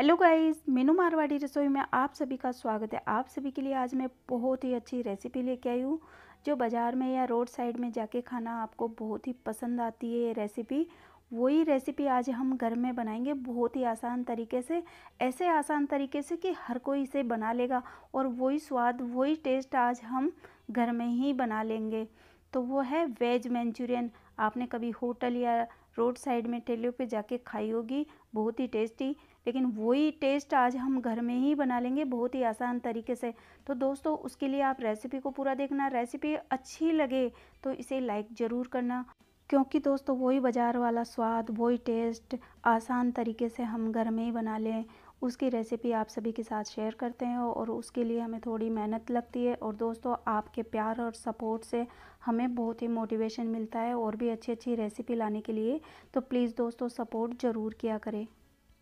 hello guys Meenu Marwari रसोई में आप सभी का स्वागत है आप सभी के लिए आज मैं बहुत ही अच्छी रेसिपी लेके आई हूँ जो बाज़ार में या रोड साइड में जाके खाना आपको बहुत ही पसंद आती है ये रेसिपी वही रेसिपी आज हम घर में बनाएंगे बहुत ही आसान तरीके से ऐसे आसान तरीके से कि हर कोई इसे बना लेगा और वही स्वाद वही टेस्ट आज हम घर में ही बना लेंगे तो वो है वेज मंचूरियन आपने कभी होटल या रोड साइड में ठेलियों पे जाके खाई होगी बहुत ही टेस्टी लेकिन वही टेस्ट आज हम घर में ही बना लेंगे बहुत ही आसान तरीके से तो दोस्तों उसके लिए आप रेसिपी को पूरा देखना रेसिपी अच्छी लगे तो इसे लाइक ज़रूर करना क्योंकि दोस्तों वही बाज़ार वाला स्वाद वही टेस्ट आसान तरीके से हम घर में ही बना लें उसकी रेसिपी आप सभी के साथ शेयर करते हैं और उसके लिए हमें थोड़ी मेहनत लगती है और दोस्तों आपके प्यार और सपोर्ट से हमें बहुत ही मोटिवेशन मिलता है और भी अच्छी अच्छी रेसिपी लाने के लिए तो प्लीज़ दोस्तों सपोर्ट ज़रूर किया करें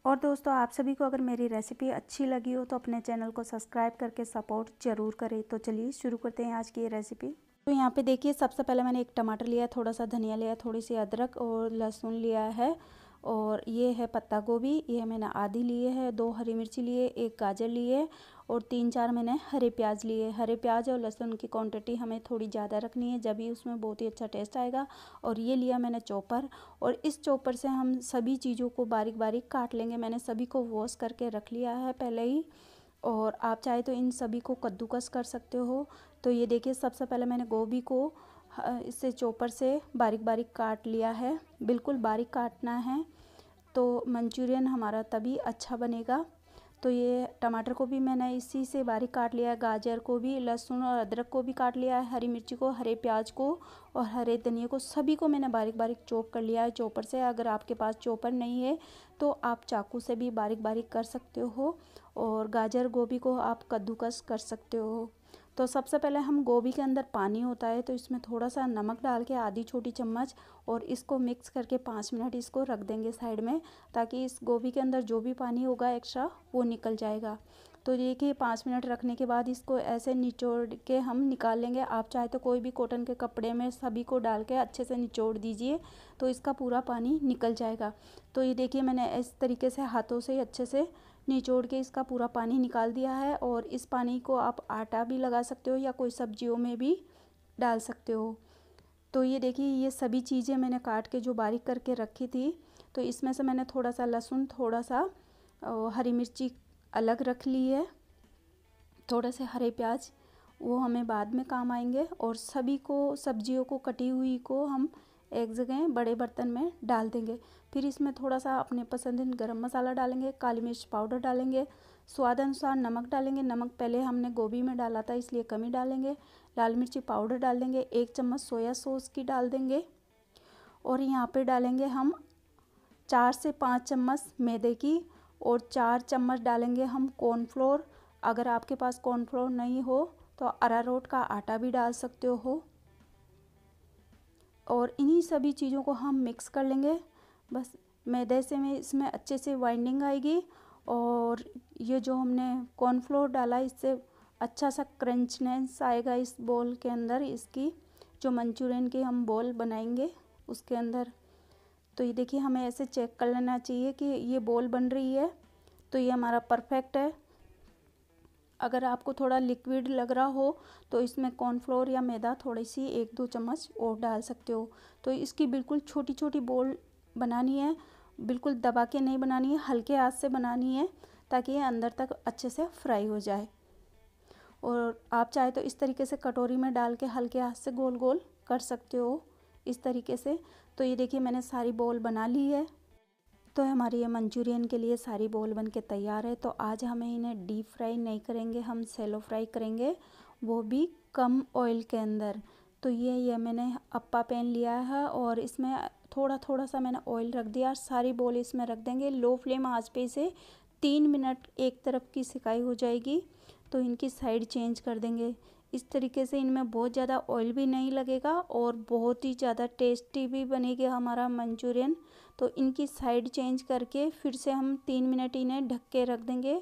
और दोस्तों आप सभी को अगर मेरी रेसिपी अच्छी लगी हो तो अपने चैनल को सब्सक्राइब करके सपोर्ट ज़रूर करें तो चलिए शुरू करते हैं आज की ये रेसिपी तो यहाँ पे देखिए सबसे पहले मैंने एक टमाटर लिया थोड़ा सा धनिया लिया थोड़ी सी अदरक और लहसुन लिया है और ये है पत्ता गोभी ये मैंने आधी लिए है दो हरी मिर्ची लिए एक गाजर लिए और तीन चार मैंने हरे प्याज लिए हरे प्याज और लहसुन की क्वांटिटी हमें थोड़ी ज़्यादा रखनी है जब ही उसमें बहुत ही अच्छा टेस्ट आएगा और ये लिया मैंने चॉपर और इस चॉपर से हम सभी चीज़ों को बारीक बारीक काट लेंगे मैंने सभी को वॉश करके रख लिया है पहले ही और आप चाहे तो इन सभी को कद्दूकस कर सकते हो तो ये देखिए सबसे पहले मैंने गोभी को इसे चोपर से बारीक बारीक काट लिया है बिल्कुल बारीक काटना है तो मंचूरियन हमारा तभी अच्छा बनेगा तो ये टमाटर को भी मैंने इसी से बारीक काट लिया है गाजर को भी लहसुन और अदरक को भी काट लिया है हरी मिर्ची को हरे प्याज को और हरे धनिया को सभी को मैंने बारीक बारीक चॉप कर लिया है चॉपर से अगर आपके पास चॉपर नहीं है तो आप चाकू से भी बारीक बारीक कर सकते हो और गाजर गोभी को आप कद्दूकस कर सकते हो तो सबसे पहले हम गोभी के अंदर पानी होता है तो इसमें थोड़ा सा नमक डाल के आधी छोटी चम्मच और इसको मिक्स करके पाँच मिनट इसको रख देंगे साइड में ताकि इस गोभी के अंदर जो भी पानी होगा एक्स्ट्रा वो निकल जाएगा तो ये देखिए पाँच मिनट रखने के बाद इसको ऐसे निचोड़ के हम निकाल लेंगे आप चाहे तो कोई भी कॉटन के कपड़े में सभी को डाल के अच्छे से निचोड़ दीजिए तो इसका पूरा पानी निकल जाएगा तो ये देखिए मैंने इस तरीके से हाथों से अच्छे से निचोड़ के इसका पूरा पानी निकाल दिया है और इस पानी को आप आटा भी लगा सकते हो या कोई सब्जियों में भी डाल सकते हो तो ये देखिए ये सभी चीज़ें मैंने काट के जो बारीक करके रखी थी तो इसमें से मैंने थोड़ा सा लहसुन थोड़ा सा हरी मिर्ची अलग रख ली है थोड़े से हरे प्याज वो हमें बाद में काम आएंगे और सभी को सब्जियों को कटी हुई को हम एक जगह बड़े बर्तन में डाल देंगे फिर इसमें थोड़ा सा अपने पसंदीन गरम मसाला डालेंगे काली मिर्च पाउडर डालेंगे स्वाद अनुसार नमक डालेंगे नमक पहले हमने गोभी में डाला था इसलिए कमी डालेंगे लाल मिर्ची पाउडर डाल देंगे एक चम्मच सोया सॉस की डाल देंगे और यहाँ पर डालेंगे हम चार से पाँच चम्मच मैदे की और चार चम्मच डालेंगे हम कॉर्नफ्लोर अगर आपके पास कॉर्नफ्लोर नहीं हो तो अरारोट का आटा भी डाल सकते हो और इन्हीं सभी चीज़ों को हम मिक्स कर लेंगे बस मैदे से में इसमें अच्छे से वाइंडिंग आएगी और ये जो हमने कॉर्नफ्लोर डाला इससे अच्छा सा क्रंचनेस आएगा इस बॉल के अंदर इसकी जो मंचूरियन की हम बॉल बनाएंगे उसके अंदर तो ये देखिए हमें ऐसे चेक कर लेना चाहिए कि ये बॉल बन रही है तो ये हमारा परफेक्ट है अगर आपको थोड़ा लिक्विड लग रहा हो तो इसमें कॉर्नफ्लोर या मैदा थोड़ी सी एक दो चम्मच और डाल सकते हो तो इसकी बिल्कुल छोटी छोटी बॉल बनानी है बिल्कुल दबा के नहीं बनानी है हल्के हाथ से बनानी है ताकि ये अंदर तक अच्छे से फ्राई हो जाए और आप चाहे तो इस तरीके से कटोरी में डाल के हल्के हाथ से गोल गोल कर सकते हो इस तरीके से तो ये देखिए मैंने सारी बॉल बना ली है तो हमारी ये मंचूरियन के लिए सारी बॉल बन के तैयार है तो आज हमें इन्हें डीप फ्राई नहीं करेंगे हम सेलो फ्राई करेंगे वो भी कम ऑयल के अंदर तो ये ये मैंने अप्पा पैन लिया है और इसमें थोड़ा थोड़ा सा मैंने ऑयल रख दिया सारी बॉल इसमें रख देंगे लो फ्लेम आज पे इसे तीन मिनट एक तरफ की सिकाई हो जाएगी तो इनकी साइड चेंज कर देंगे इस तरीके से इनमें बहुत ज़्यादा ऑयल भी नहीं लगेगा और बहुत ही ज़्यादा टेस्टी भी बनेगा हमारा मंचूरियन तो इनकी साइड चेंज करके फिर से हम तीन मिनट इन्हें ढक के रख देंगे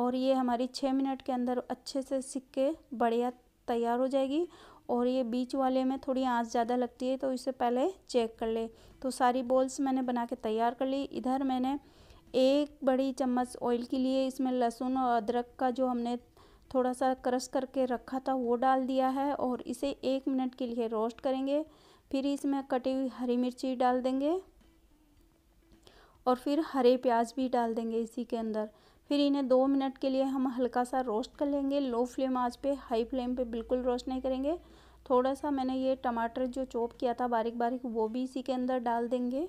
और ये हमारी छः मिनट के अंदर अच्छे से सिक के बढ़िया तैयार हो जाएगी और ये बीच वाले में थोड़ी आँच ज़्यादा लगती है तो इसे पहले चेक कर ले तो सारी बॉल्स मैंने बना के तैयार कर ली इधर मैंने एक बड़ी चम्मच ऑयल के लिए इसमें लहसुन और अदरक का जो हमने थोड़ा सा क्रश करके रखा था वो डाल दिया है और इसे एक मिनट के लिए रोस्ट करेंगे फिर इसमें कटी हुई हरी मिर्ची डाल देंगे और फिर हरे प्याज भी डाल देंगे इसी के अंदर फिर इन्हें दो मिनट के लिए हम हल्का सा रोस्ट कर लेंगे लो फ्लेम आज पे हाई फ्लेम पे बिल्कुल रोस्ट नहीं करेंगे थोड़ा सा मैंने ये टमाटर जो चॉप किया था बारीक बारीक वो भी इसी के अंदर डाल देंगे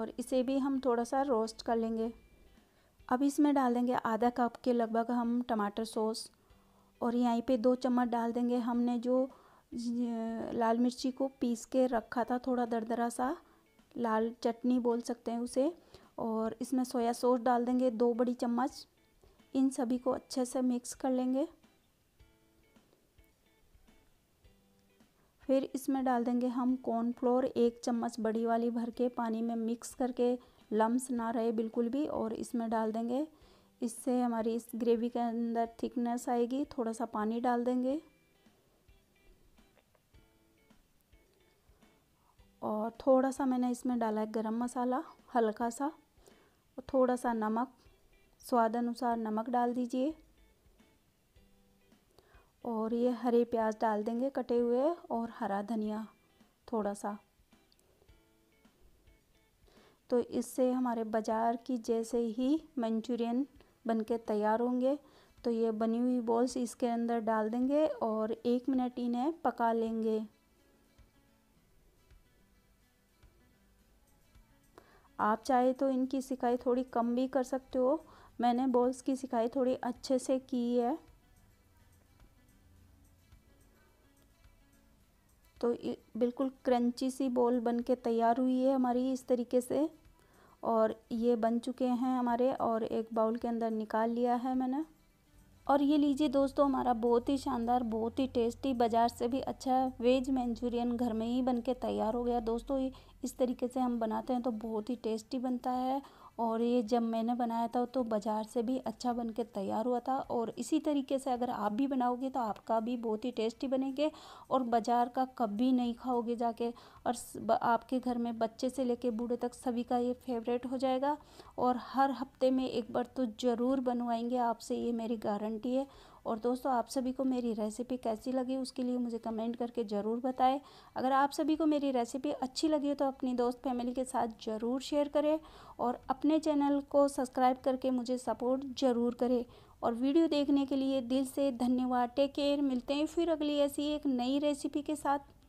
और इसे भी हम थोड़ा सा रोस्ट कर लेंगे अब इसमें डाल देंगे आधा कप के लगभग हम टमाटर सॉस और यहीं पे दो चम्मच डाल देंगे हमने जो लाल मिर्ची को पीस के रखा था थोड़ा दरदरा सा लाल चटनी बोल सकते हैं उसे और इसमें सोया सॉस डाल देंगे दो बड़ी चम्मच इन सभी को अच्छे से मिक्स कर लेंगे फिर इसमें डाल देंगे हम कॉर्नफ्लोर एक चम्मच बड़ी वाली भर के पानी में मिक्स करके लम्स ना रहे बिल्कुल भी और इसमें डाल देंगे इससे हमारी इस ग्रेवी के अंदर थिकनेस आएगी थोड़ा सा पानी डाल देंगे और थोड़ा सा मैंने इसमें डाला है गरम मसाला हल्का सा और थोड़ा सा नमक स्वाद अनुसार नमक डाल दीजिए और ये हरे प्याज डाल देंगे कटे हुए और हरा धनिया थोड़ा सा तो इससे हमारे बाज़ार की जैसे ही मंचूरियन बनके तैयार होंगे तो ये बनी हुई बॉल्स इसके अंदर डाल देंगे और एक मिनट इन्हें पका लेंगे आप चाहे तो इनकी सिकाई थोड़ी कम भी कर सकते हो मैंने बॉल्स की सिकाई थोड़ी अच्छे से की है तो बिल्कुल क्रंची सी बॉल बन के तैयार हुई है हमारी इस तरीके से और ये बन चुके हैं हमारे और एक बाउल के अंदर निकाल लिया है मैंने और ये लीजिए दोस्तों हमारा बहुत ही शानदार बहुत ही टेस्टी बाज़ार से भी अच्छा वेज मंचूरियन घर में ही बन के तैयार हो गया दोस्तों इस तरीके से हम बनाते हैं तो बहुत ही टेस्टी बनता है और ये जब मैंने बनाया था तो बाज़ार से भी अच्छा के तैयार हुआ था और इसी तरीके से अगर आप भी बनाओगे तो आपका भी बहुत ही टेस्टी बनेंगे और बाज़ार का कभी नहीं खाओगे जाके और आपके घर में बच्चे से लेके बूढ़े तक सभी का ये फेवरेट हो जाएगा और हर हफ्ते में एक बार तो ज़रूर बनवाएंगे आपसे ये मेरी गारंटी है और दोस्तों आप सभी को मेरी रेसिपी कैसी लगी उसके लिए मुझे कमेंट करके ज़रूर बताएं अगर आप सभी को मेरी रेसिपी अच्छी लगी हो तो अपनी दोस्त फैमिली के साथ ज़रूर शेयर करें और अपने चैनल को सब्सक्राइब करके मुझे सपोर्ट ज़रूर करें और वीडियो देखने के लिए दिल से धन्यवाद टेक केयर मिलते हैं फिर अगली ऐसी एक नई रेसिपी के साथ